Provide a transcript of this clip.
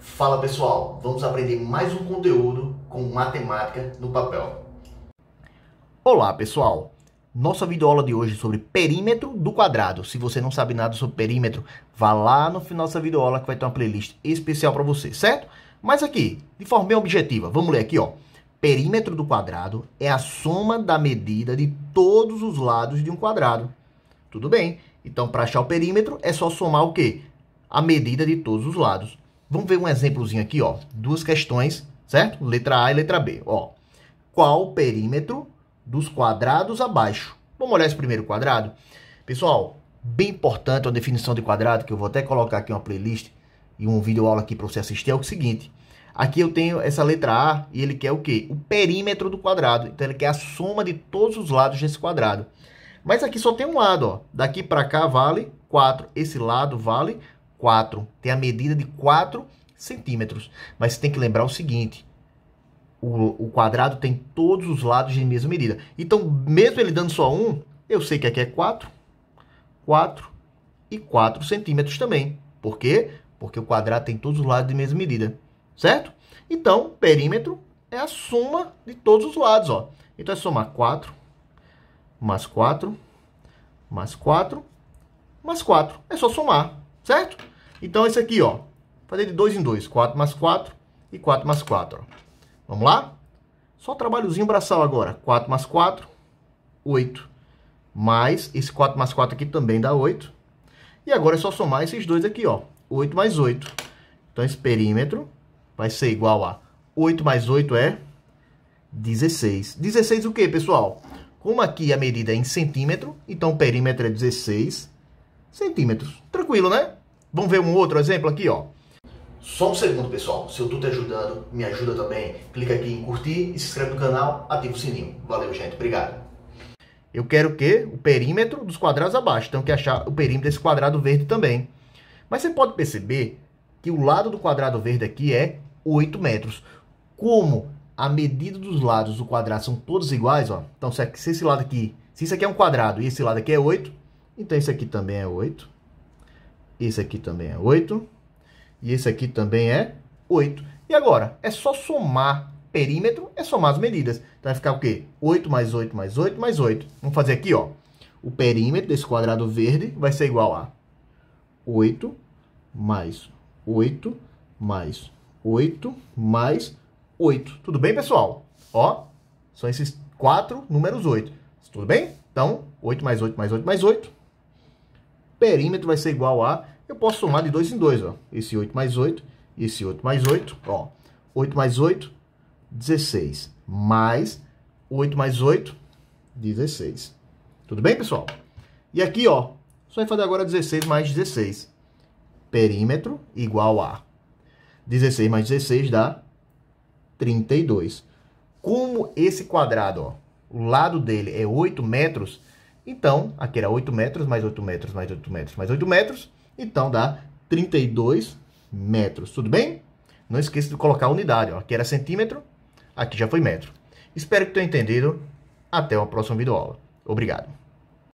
Fala pessoal, vamos aprender mais um conteúdo com matemática no papel. Olá pessoal, nossa videoaula de hoje é sobre perímetro do quadrado. Se você não sabe nada sobre perímetro, vá lá no final dessa videoaula que vai ter uma playlist especial para você, certo? Mas aqui, de forma bem objetiva, vamos ler aqui ó. Perímetro do quadrado é a soma da medida de todos os lados de um quadrado. Tudo bem, então para achar o perímetro é só somar o quê? A medida de todos os lados. Vamos ver um exemplozinho aqui, ó. Duas questões, certo? Letra A e letra B, ó. Qual o perímetro dos quadrados abaixo? Vamos olhar esse primeiro quadrado? Pessoal, bem importante a definição de quadrado, que eu vou até colocar aqui uma playlist e um vídeo aula aqui para você assistir, é o seguinte. Aqui eu tenho essa letra A e ele quer o quê? O perímetro do quadrado. Então ele quer a soma de todos os lados desse quadrado. Mas aqui só tem um lado, ó. Daqui para cá vale 4. Esse lado vale 4, tem a medida de 4 centímetros. Mas você tem que lembrar o seguinte, o, o, quadrado tem todos os lados de mesma medida. Então, mesmo ele dando só 1, eu sei que aqui é 4, 4 e 4 centímetros também. Por quê? Porque o quadrado tem todos os lados de mesma medida, certo? Então, perímetro é a soma de todos os lados, ó. Então, é somar 4, mais 4, mais 4, mais 4. É só somar certo? Então, esse aqui, ó, fazer de 2 em 2, 4 mais 4 e 4 mais 4, Vamos lá? Só trabalhozinho braçal agora, 4 mais 4, 8, mais, esse 4 mais 4 aqui também dá 8, e agora é só somar esses dois aqui, ó, 8 mais 8, então esse perímetro vai ser igual a 8 mais 8 é 16. 16 o quê, pessoal? Como aqui a medida é em centímetro, então o perímetro é 16 centímetros. Tranquilo, né? Vamos ver um outro exemplo aqui, ó. Só um segundo, pessoal. Se eu estou te ajudando, me ajuda também. Clica aqui em curtir e se inscreve no canal, ativa o sininho. Valeu, gente. Obrigado. Eu quero que o perímetro dos quadrados abaixo. Tenho que achar o perímetro desse quadrado verde também. Mas você pode perceber que o lado do quadrado verde aqui é 8 metros. Como a medida dos lados do quadrado são todos iguais, ó. Então, se esse lado aqui, se isso aqui é um quadrado e esse lado aqui é 8, então, esse aqui também é 8. Esse aqui também é 8. E esse aqui também é 8. E agora, é só somar perímetro, é somar as medidas. Então, vai ficar o quê? 8 mais 8 mais 8 mais 8. Vamos fazer aqui, ó. O perímetro desse quadrado verde vai ser igual a 8 mais 8 mais 8 mais 8. Tudo bem, pessoal? Ó, são esses quatro números 8. Tudo bem? Então, 8 mais 8 mais 8 mais 8 perímetro vai ser igual a... Eu posso somar de 2 em 2, ó. Esse 8 mais 8, esse 8 mais 8, ó. 8 mais 8, 16. Mais 8 mais 8, 16. Tudo bem, pessoal? E aqui, ó, só vai fazer agora 16 mais 16. Perímetro igual a 16 mais 16 dá 32. Como esse quadrado, ó, o lado dele é 8 metros, então, aqui era 8 metros, mais 8 metros, mais 8 metros, mais 8 metros. Então, dá 32 metros, tudo bem? Não esqueça de colocar a unidade, ó. aqui era centímetro, aqui já foi metro. Espero que tenha entendido. Até uma próxima videoaula. Obrigado.